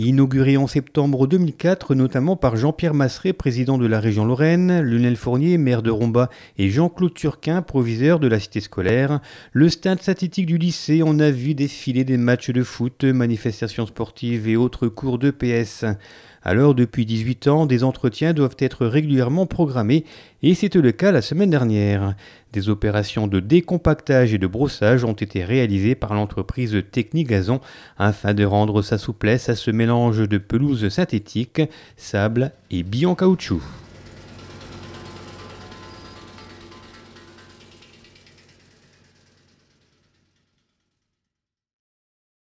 Inauguré en septembre 2004, notamment par Jean-Pierre Masseret, président de la région Lorraine, Lunel Fournier, maire de Romba, et Jean-Claude Turquin, proviseur de la cité scolaire, le stade satétique du lycée en a vu défiler des matchs de foot, manifestations sportives et autres cours de PS. Alors, depuis 18 ans, des entretiens doivent être régulièrement programmés, et c'était le cas la semaine dernière. Des opérations de décompactage et de brossage ont été réalisées par l'entreprise Technigazon afin de rendre sa souplesse à ce mélange de pelouse synthétique, sable et billes caoutchouc.